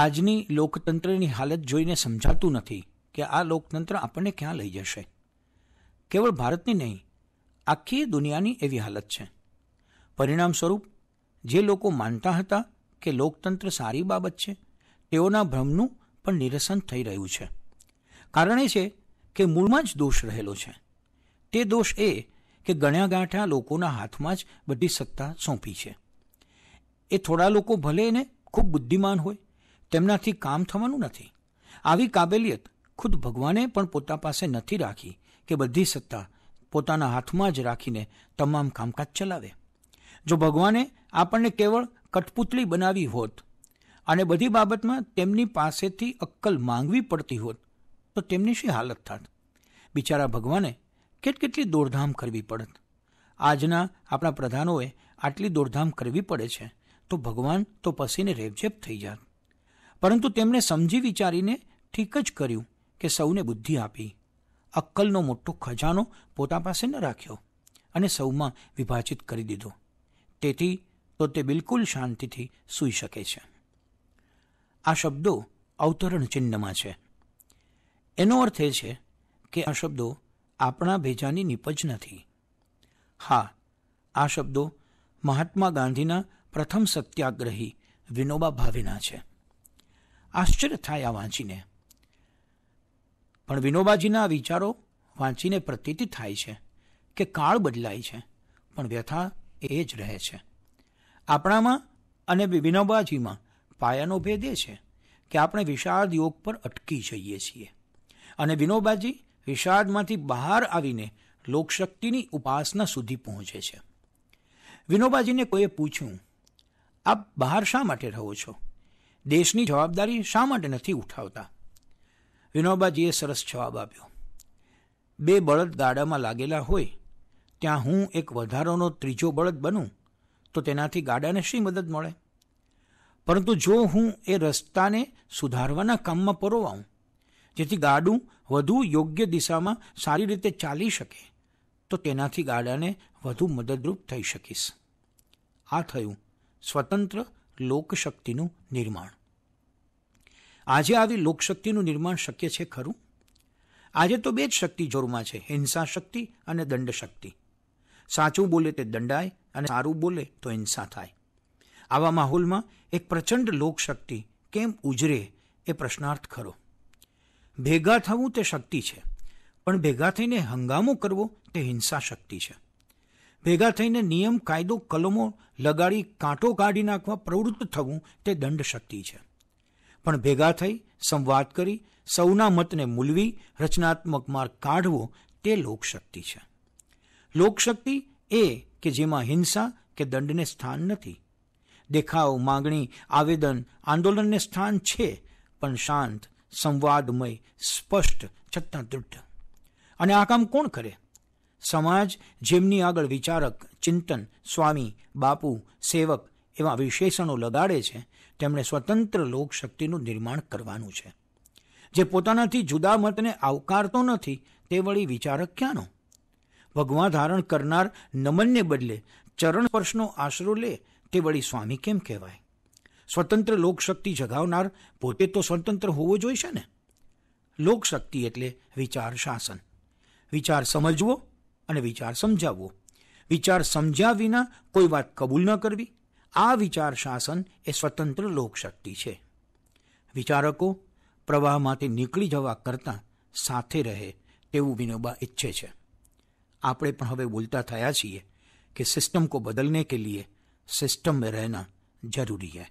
આજની લોકતંત્રની હાલત જોઈને સમજાતું નથી કે આ લોકતંત્ર આપણને ક્યાં લઈ જશે કેવળ ભારતની નહીં આખી દુનિયાની એવી હાલત છે પરિણામ સ્વરૂપ જે લોકો માનતા હતા કે લોકતંત્ર સારી બાબત છે તેઓના ભ્રમનું પણ નિરસન થઈ રહ્યું છે કારણ એ છે કે મૂળમાં જ દોષ રહેલો છે તે દોષ એ કે ગણ્યા ગાંઠા લોકોના હાથમાં જ બધી સત્તા સોંપી છે એ થોડા લોકો ભલે એને ખૂબ બુદ્ધિમાન હોય તેમનાથી કામ થવાનું નથી આવી કાબેલિયત ખુદ ભગવાને પણ પોતા પાસે નથી રાખી કે બધી સત્તા પોતાના હાથમાં જ રાખીને તમામ કામકાજ ચલાવે જો ભગવાને આપણને કેવળ કઠપુતળી બનાવી હોત અને બધી બાબતમાં તેમની પાસેથી અક્કલ માંગવી પડતી હોત તો તેમની શી હાલત થાત બિચારા ભગવાને કેટકેટલી દોડધામ કરવી પડત આજના આપણા પ્રધાનોએ આટલી દોડધામ કરવી પડે છે તો ભગવાન તો પસીને રેબઝેબ થઈ જાત પરંતુ તેમણે સમજી વિચારીને ઠીક જ કર્યું કે સૌને બુદ્ધિ આપી અક્કલનો મોટો ખજાનો પોતા પાસે ન રાખ્યો અને સૌમાં વિભાજિત કરી દીધો તેથી તો તે બિલકુલ શાંતિથી સૂઈ શકે છે આ શબ્દો અવતરણ ચિહ્નમાં છે એનો અર્થ એ છે કે આ શબ્દો આપણા ભેજાની નિપજ નથી હા આ શબ્દો મહાત્મા ગાંધીના પ્રથમ સત્યાગ્રહી વિનોબા ભાવેના છે આશ્ચર્ય થાય આ વાંચીને પણ વિનોબાજીના વિચારો વાંચીને પ્રતીતિ થાય છે કે કાળ બદલાય છે પણ વ્યથા એ જ રહે છે આપણામાં અને વિનોબાજીમાં પાયાનો ભેદ એ છે કે આપણે વિશાળ યોગ પર અટકી જઈએ છીએ અને વિનોબાજી વિષાદમાંથી બહાર આવીને લોકશક્તિની ઉપાસના સુધી પહોંચે છે વિનોબાજીને કોઈએ પૂછ્યું આપ બહાર શા માટે રહો છો દેશની જવાબદારી શા માટે નથી ઉઠાવતા વિનોબાજીએ સરસ જવાબ આપ્યો બે બળદ ગાડામાં લાગેલા હોય ત્યાં હું એક વધારાનો ત્રીજો બળદ બનું તો તેનાથી ગાડાને શી મદદ મળે પરંતુ જો હું એ રસ્તાને સુધારવાના કામમાં પરોવાઉં જેથી ગાડું વધુ યોગ્ય દિશામાં સારી રીતે ચાલી શકે તો તેનાથી ગાડાને વધુ મદદરૂપ થઈ શકીશ આ થયું સ્વતંત્ર લોકશક્તિનું નિર્માણ આજે આવી લોકશક્તિનું નિર્માણ શક્ય છે ખરું આજે તો બે જ શક્તિ જોરમાં છે હિંસા શક્તિ અને દંડ શક્તિ સાચું બોલે તે દંડાય અને સારું બોલે તો હિંસા થાય આવા માહોલમાં એક પ્રચંડ લોકશક્તિ કેમ ઉજરે એ પ્રશ્નાર્થ ખરો ભેગા થવું તે શક્તિ છે પણ ભેગા થઈને હંગામો કરવો તે હિંસા શક્તિ છે ભેગા થઈને નિયમ કાયદો કલમો લગાડી કાંટો કાઢી નાખવા પ્રવૃત્ત થવું તે દંડ શક્તિ છે પણ ભેગા થઈ સંવાદ કરી સૌના મતને મૂલવી રચનાત્મક માર્ગ કાઢવો તે લોકશક્તિ છે લોકશક્તિ એ કે જેમાં હિંસા કે દંડને સ્થાન નથી દેખાવ માંગણી આવેદન આંદોલનને સ્થાન છે પણ શાંત સંવાદમય સ્પષ્ટ છતાં દૃઢ અને આ કામ કોણ કરે સમાજ જેમની આગળ વિચારક ચિંતન સ્વામી બાપુ સેવક એવા વિશેષણો લગાડે છે તેમણે સ્વતંત્ર લોકશક્તિનું નિર્માણ કરવાનું છે જે પોતાનાથી જુદા મતને આવકારતો નથી તે વળી વિચારક ક્યાંનો ભગવાન ધારણ કરનાર નમનને બદલે ચરણ સ્પર્શનો આશરો લે તે વળી સ્વામી કેમ કહેવાય સ્વતંત્ર લોકશક્તિ જગાવનાર પોતે તો સ્વતંત્ર હોવો જોઈએ છે ને લોકશક્તિ એટલે વિચાર શાસન વિચાર સમજવો અને વિચાર સમજાવવો વિચાર સમજ્યા વિના કોઈ વાત કબૂલ ન કરવી આ વિચાર શાસન એ સ્વતંત્ર લોકશક્તિ છે વિચારકો પ્રવાહમાંથી નીકળી જવા કરતાં સાથે રહે તેવું વિનોબા ઈચ્છે છે આપણે પણ હવે બોલતા થયા છીએ કે સિસ્ટમ કો બદલને કે લીએ સિસ્ટમ મેં રહેના જરૂરી હૈ